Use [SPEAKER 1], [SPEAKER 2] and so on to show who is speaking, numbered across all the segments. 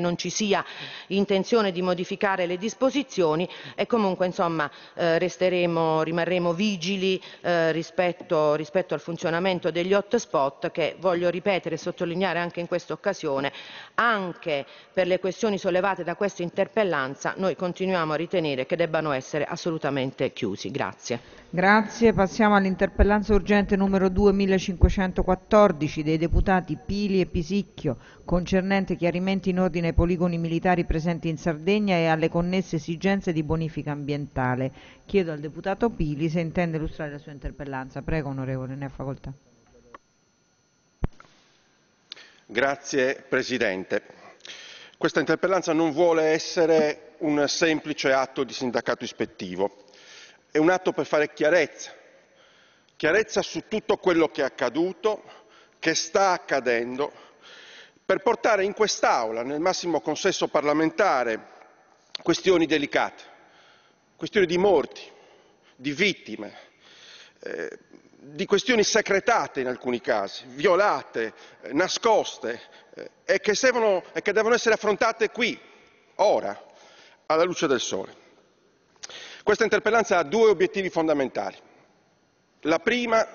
[SPEAKER 1] non ci sia intenzione di modificare le disposizioni e comunque insomma eh, resteremo, rimarremo vigili eh, rispetto, rispetto, al funzionamento degli hotspot che voglio ripetere e sottolineare anche in questa occasione, anche per le questioni sollevate da questa interpellanza noi continuiamo a ritenere che debbano essere assolutamente chiusi. Grazie. Grazie, passiamo all'interpellanza urgente numero 2514 dei deputati Pili e Pisicchio concernente chiarimenti in ordine confronti nei poligoni militari presenti in Sardegna e alle connesse esigenze di bonifica ambientale. Chiedo al deputato Pili se intende illustrare la sua interpellanza. Prego, onorevole, ne ha facoltà. Grazie Presidente. Questa interpellanza non vuole essere un semplice atto di sindacato ispettivo, è un atto per fare chiarezza, chiarezza su tutto quello che è accaduto, che sta accadendo per portare in quest'Aula, nel massimo consesso parlamentare, questioni delicate, questioni di morti, di vittime, eh, di questioni secretate in alcuni casi, violate, eh, nascoste eh, e, che devono, e che devono essere affrontate qui, ora, alla luce del sole. Questa interpellanza ha due obiettivi fondamentali. La prima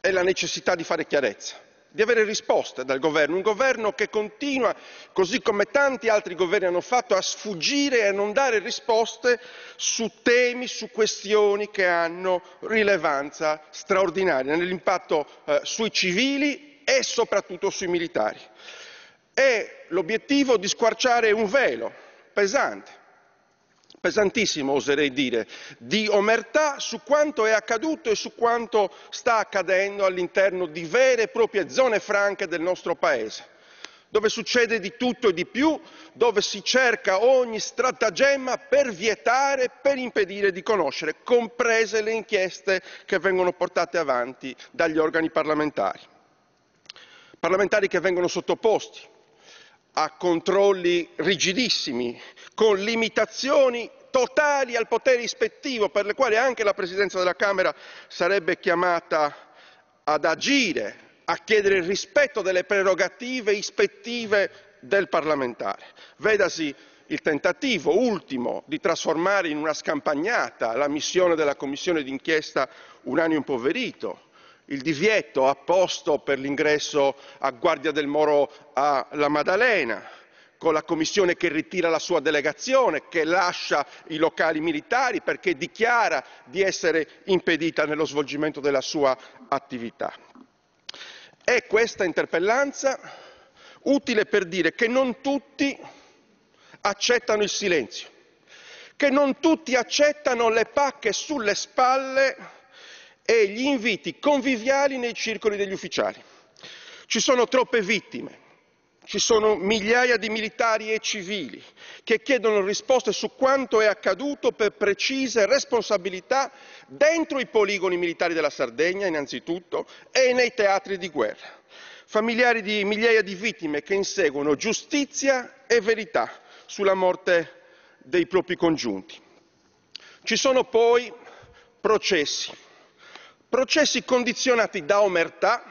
[SPEAKER 1] è la necessità di fare chiarezza di avere risposte dal governo, un governo che continua, così come tanti altri governi hanno fatto, a sfuggire e a non dare risposte su temi, su questioni che hanno rilevanza straordinaria nell'impatto eh, sui civili e soprattutto sui militari. È l'obiettivo di squarciare un velo pesante pesantissimo oserei dire, di omertà su quanto è accaduto e su quanto sta accadendo all'interno di vere e proprie zone franche del nostro Paese, dove succede di tutto e di più, dove si cerca ogni stratagemma per vietare, per impedire di conoscere, comprese le inchieste che vengono portate avanti dagli organi parlamentari. Parlamentari che vengono sottoposti a controlli rigidissimi con limitazioni totali al potere ispettivo, per le quali anche la Presidenza della Camera sarebbe chiamata ad agire, a chiedere il rispetto delle prerogative ispettive del parlamentare. Vedasi il tentativo ultimo di trasformare in una scampagnata la missione della Commissione d'inchiesta Unanio Impoverito, il divieto apposto per l'ingresso a Guardia del Moro alla Maddalena, con la Commissione che ritira la sua delegazione, che lascia i locali militari perché dichiara di essere impedita nello svolgimento della sua attività. È questa interpellanza utile per dire che non tutti accettano il silenzio, che non tutti accettano le pacche sulle spalle e gli inviti conviviali nei circoli degli ufficiali. Ci sono troppe vittime, ci sono migliaia di militari e civili che chiedono risposte su quanto è accaduto per precise responsabilità dentro i poligoni militari della Sardegna, innanzitutto, e nei teatri di guerra. Familiari di migliaia di vittime che inseguono giustizia e verità sulla morte dei propri congiunti. Ci sono poi processi, processi condizionati da omertà,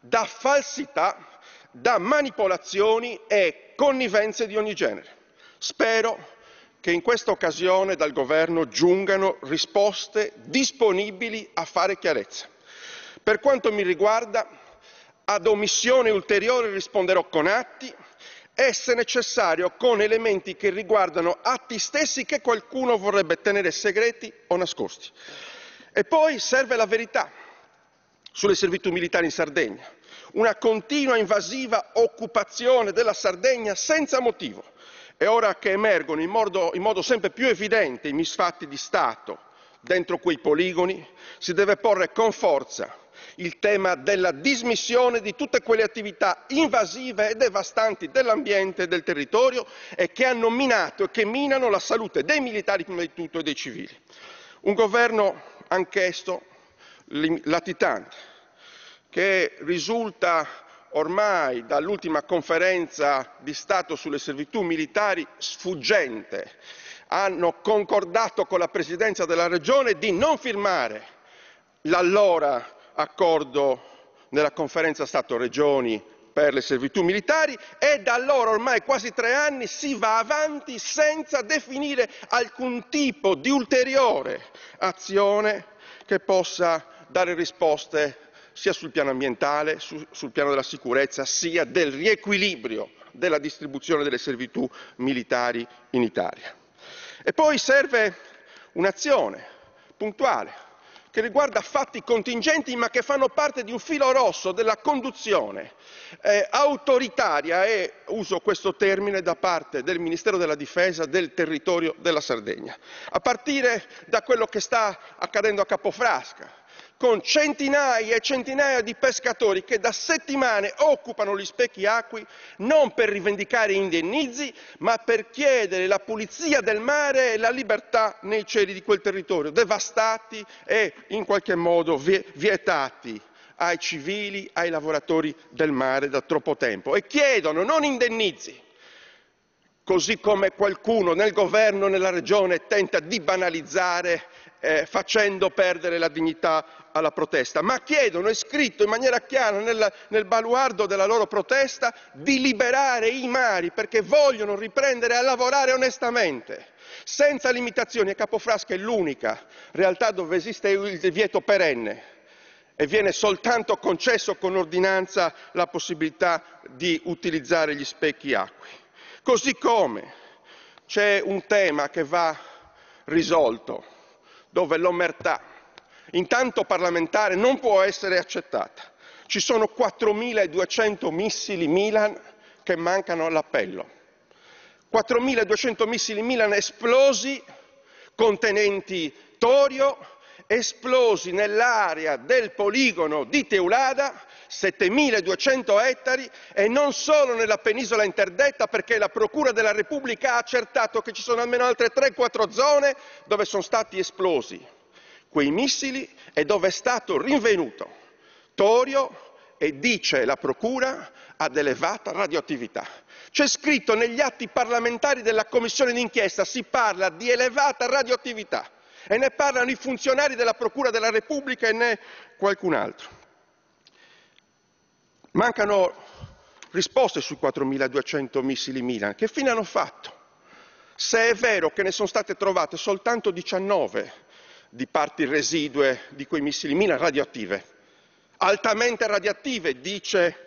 [SPEAKER 1] da falsità, da manipolazioni e connivenze di ogni genere. Spero che in questa occasione dal Governo giungano risposte disponibili a fare chiarezza. Per quanto mi riguarda, ad omissione ulteriore risponderò con atti e, se necessario, con elementi che riguardano atti stessi che qualcuno vorrebbe tenere segreti o nascosti. E poi serve la verità sulle servitù militari in Sardegna una continua invasiva occupazione della Sardegna senza motivo. È ora che emergono in modo, in modo sempre più evidente i misfatti di Stato dentro quei poligoni, si deve porre con forza il tema della dismissione di tutte quelle attività invasive e devastanti dell'ambiente e del territorio e che hanno minato e che minano la salute dei militari prima di tutto e dei civili. Un governo anch'esso latitante, che risulta ormai dall'ultima conferenza di Stato sulle servitù militari sfuggente. Hanno concordato con la Presidenza della Regione di non firmare l'allora accordo nella conferenza Stato-Regioni per le servitù militari e da allora ormai quasi tre anni si va avanti senza definire alcun tipo di ulteriore azione che possa dare risposte sia sul piano ambientale, su, sul piano della sicurezza, sia del riequilibrio della distribuzione delle servitù militari in Italia. E poi serve un'azione puntuale che riguarda fatti contingenti ma che fanno parte di un filo rosso della conduzione eh, autoritaria e, uso questo termine, da parte del Ministero della Difesa del territorio della Sardegna, a partire da quello che sta accadendo a Capofrasca, con centinaia e centinaia di pescatori che da settimane occupano gli specchi acquei non per rivendicare indennizi, ma per chiedere la pulizia del mare e la libertà nei cieli di quel territorio, devastati e in qualche modo vietati ai civili, ai lavoratori del mare da troppo tempo. E chiedono non indennizi, così come qualcuno nel governo e nella regione tenta di banalizzare eh, facendo perdere la dignità alla protesta, ma chiedono, è scritto in maniera chiara nel, nel baluardo della loro protesta, di liberare i mari perché vogliono riprendere a lavorare onestamente, senza limitazioni. E Capofrasca è l'unica realtà dove esiste il divieto perenne e viene soltanto concesso con ordinanza la possibilità di utilizzare gli specchi acqui. Così come c'è un tema che va risolto, dove l'omertà, intanto parlamentare, non può essere accettata. Ci sono 4.200 missili Milan che mancano all'appello. 4.200 missili Milan esplosi contenenti torio, esplosi nell'area del poligono di Teulada 7.200 ettari e non solo nella penisola interdetta perché la procura della Repubblica ha accertato che ci sono almeno altre 3-4 zone dove sono stati esplosi quei missili e dove è stato rinvenuto torio e dice la procura ad elevata radioattività. C'è scritto negli atti parlamentari della commissione d'inchiesta, si parla di elevata radioattività e ne parlano i funzionari della Procura della Repubblica e ne qualcun altro. Mancano risposte sui 4.200 missili Milan. Che fine hanno fatto? Se è vero che ne sono state trovate soltanto 19 di parti residue di quei missili Milan radioattive, altamente radioattive, dice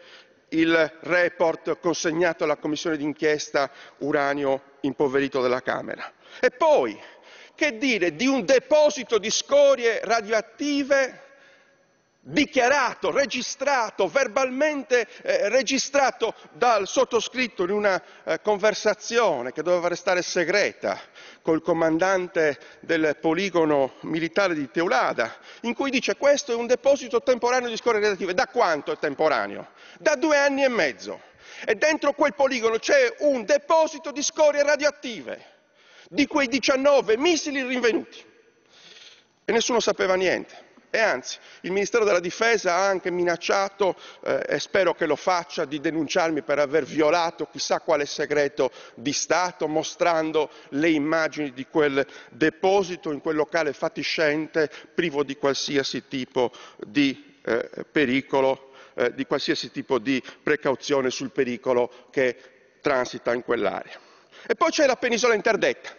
[SPEAKER 1] il report consegnato alla commissione d'inchiesta uranio impoverito della Camera. E poi, che dire di un deposito di scorie radioattive dichiarato, registrato, verbalmente eh, registrato dal sottoscritto in una eh, conversazione che doveva restare segreta col comandante del poligono militare di Teulada, in cui dice questo è un deposito temporaneo di scorie radioattive. Da quanto è temporaneo? Da due anni e mezzo. E dentro quel poligono c'è un deposito di scorie radioattive, di quei 19 missili rinvenuti. E nessuno sapeva niente. E anzi, il Ministero della Difesa ha anche minacciato, eh, e spero che lo faccia, di denunciarmi per aver violato chissà quale segreto di Stato, mostrando le immagini di quel deposito in quel locale fatiscente, privo di qualsiasi tipo di eh, pericolo, eh, di qualsiasi tipo di precauzione sul pericolo che transita in quell'area. E poi c'è la penisola interdetta,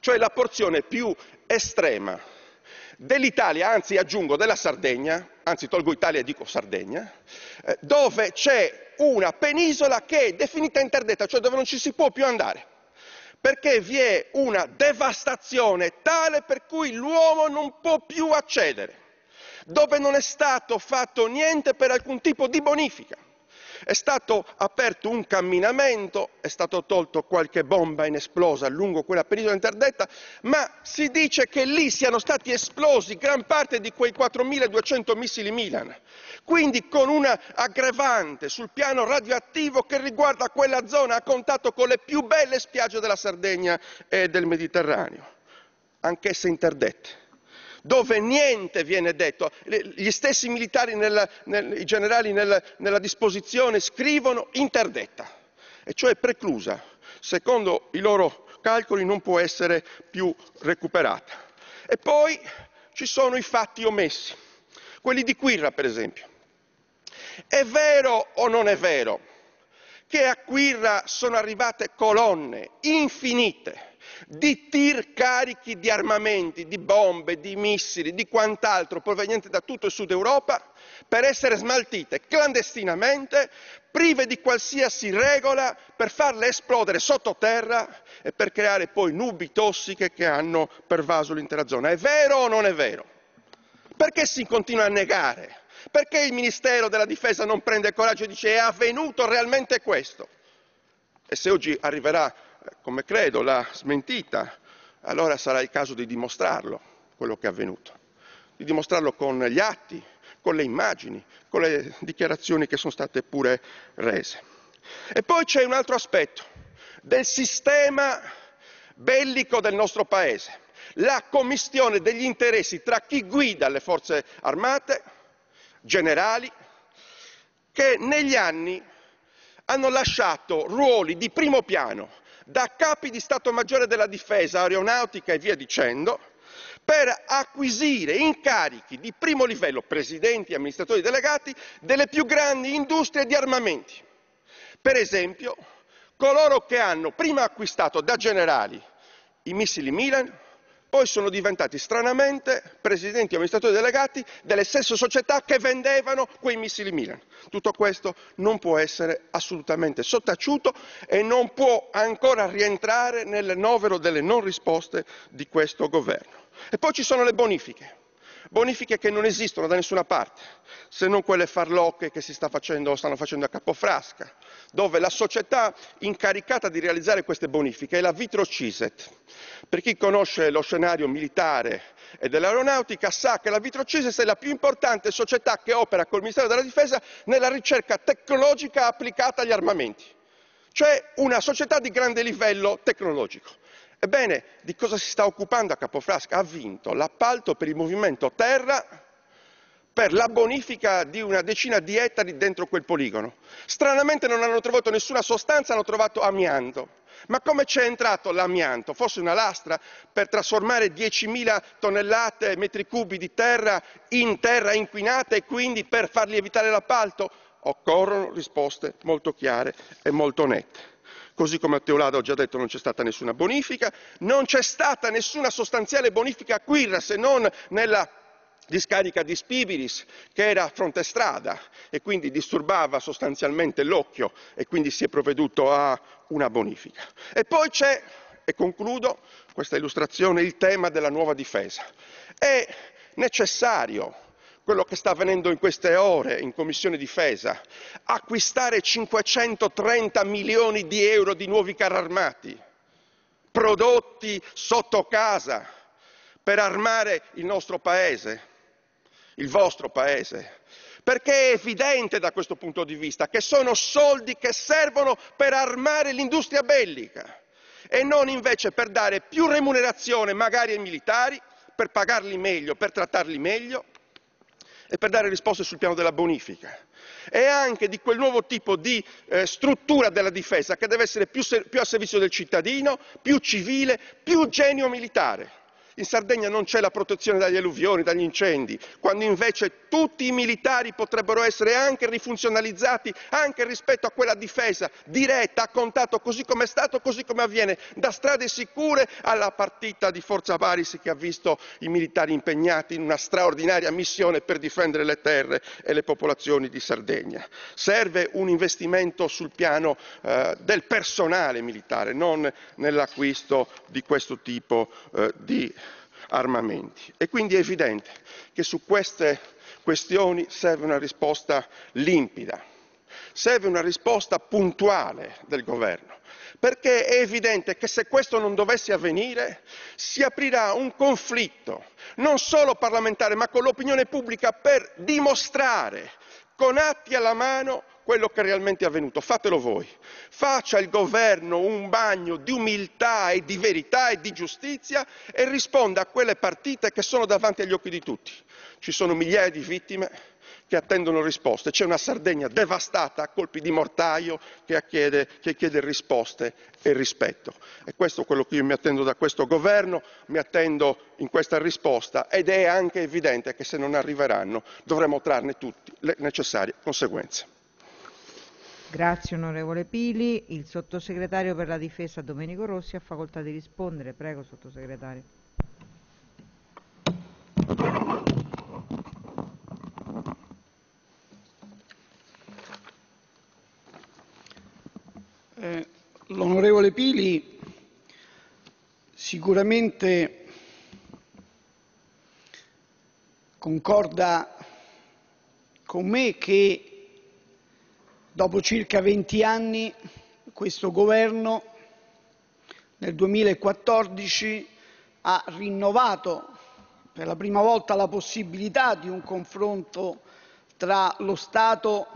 [SPEAKER 1] cioè la porzione più estrema dell'Italia, anzi aggiungo della Sardegna, anzi tolgo Italia e dico Sardegna, eh, dove c'è una penisola che è definita interdetta, cioè dove non ci si può più andare, perché vi è una devastazione tale per cui l'uomo non può più accedere, dove non è stato fatto niente per alcun tipo di bonifica. È stato aperto un camminamento, è stato tolto qualche bomba inesplosa lungo quella penisola interdetta, ma si dice che lì siano stati esplosi gran parte di quei 4.200 missili Milan, quindi con una aggravante sul piano radioattivo che riguarda quella zona a contatto con le più belle spiagge della Sardegna e del Mediterraneo, anch'esse interdette dove niente viene detto. Gli stessi militari, nel, nel, i generali nel, nella disposizione scrivono interdetta, e cioè preclusa. Secondo i loro calcoli non può essere più recuperata. E poi ci sono i fatti omessi, quelli di Quirra per esempio. È vero o non è vero che a Quirra sono arrivate colonne infinite di tir carichi di armamenti, di bombe, di missili, di quant'altro proveniente da tutto il sud Europa per essere smaltite clandestinamente, prive di qualsiasi regola, per farle esplodere sottoterra e per creare poi nubi tossiche che hanno pervaso l'intera zona. È vero o non è vero? Perché si continua a negare? Perché il Ministero della Difesa non prende coraggio e dice è avvenuto realmente questo? E se oggi arriverà come credo, l'ha smentita, allora sarà il caso di dimostrarlo, quello che è avvenuto. Di dimostrarlo con gli atti, con le immagini, con le dichiarazioni che sono state pure rese. E poi c'è un altro aspetto del sistema bellico del nostro Paese, la commistione degli interessi tra chi guida le forze armate, generali, che negli anni hanno lasciato ruoli di primo piano da capi di Stato Maggiore della Difesa, Aeronautica e via dicendo, per acquisire incarichi di primo livello, presidenti e amministratori delegati, delle più grandi industrie di armamenti. Per esempio, coloro che hanno prima acquistato da generali i missili Milan, poi sono diventati stranamente presidenti e amministratori delegati delle stesse società che vendevano quei missili Milan. Tutto questo non può essere assolutamente sottaciuto e non può ancora rientrare nel novero delle non risposte di questo governo. E poi ci sono le bonifiche. Bonifiche che non esistono da nessuna parte, se non quelle farlocche che si sta facendo, stanno facendo a Capofrasca, dove la società incaricata di realizzare queste bonifiche è la Vitro Ciset. Per chi conosce lo scenario militare e dell'aeronautica sa che la Vitro Ciset è la più importante società che opera col Ministero della Difesa nella ricerca tecnologica applicata agli armamenti, cioè una società di grande livello tecnologico. Ebbene, di cosa si sta occupando a Capofrasca? Ha vinto l'appalto per il movimento Terra per la bonifica di una decina di ettari dentro quel poligono. Stranamente non hanno trovato nessuna sostanza, hanno trovato amianto. Ma come c'è entrato l'amianto? Forse una lastra per trasformare 10.000 tonnellate, metri cubi di terra in terra inquinata e quindi per fargli evitare l'appalto? Occorrono risposte molto chiare e molto nette. Così come a Teolada ho già detto non c'è stata nessuna bonifica, non c'è stata nessuna sostanziale bonifica a Quirra se non nella discarica di Spibiris che era a fronte strada e quindi disturbava sostanzialmente l'occhio e quindi si è provveduto a una bonifica. E poi c'è, e concludo questa illustrazione, il tema della nuova difesa. È necessario quello che sta avvenendo in queste ore in Commissione Difesa, acquistare 530 milioni di euro di nuovi carri armati, prodotti sotto casa, per armare il nostro Paese, il vostro Paese. Perché è evidente da questo punto di vista che sono soldi che servono per armare l'industria bellica e non invece per dare più remunerazione magari ai militari, per pagarli meglio, per trattarli meglio, e per dare risposte sul piano della bonifica e anche di quel nuovo tipo di eh, struttura della difesa che deve essere più, più al servizio del cittadino, più civile, più genio militare. In Sardegna non c'è la protezione dagli alluvioni, dagli incendi, quando invece tutti i militari potrebbero essere anche rifunzionalizzati anche rispetto a quella difesa diretta, a contatto, così come è stato, così come avviene, da strade sicure alla partita di Forza Varis che ha visto i militari impegnati in una straordinaria missione per difendere le terre e le popolazioni di Sardegna. Serve un investimento sul piano eh, del personale militare, non nell'acquisto di questo tipo eh, di armamenti. E quindi è evidente che su queste questioni serve una risposta limpida, serve una risposta puntuale del governo, perché è evidente che se questo non dovesse avvenire si aprirà un conflitto non solo parlamentare ma con l'opinione pubblica per dimostrare con atti alla mano quello che realmente è avvenuto. Fatelo voi. Faccia il governo un bagno di umiltà e di verità e di giustizia e risponda a quelle partite che sono davanti agli occhi di tutti. Ci sono migliaia di vittime che attendono risposte. C'è una Sardegna devastata a colpi di mortaio che chiede, che chiede risposte e rispetto. E questo è quello che io mi attendo da questo governo, mi attendo in questa risposta ed è anche evidente che se non arriveranno dovremo trarne tutte le necessarie conseguenze. Grazie onorevole Pili. Il sottosegretario per la difesa Domenico Rossi ha facoltà di rispondere. Prego sottosegretario. Eh, L'onorevole Pili sicuramente concorda con me che Dopo circa 20 anni questo Governo nel 2014 ha rinnovato per la prima volta la possibilità di un confronto tra lo Stato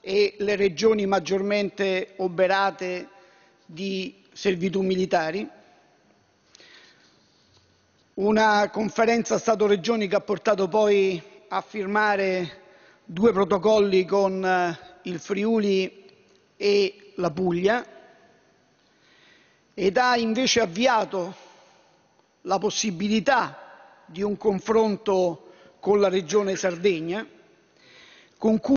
[SPEAKER 1] e le regioni maggiormente oberate di servitù militari. Una conferenza Stato-Regioni che ha portato poi a firmare due protocolli con il Friuli e la Puglia ed ha invece avviato la possibilità di un confronto con la Regione Sardegna, con cui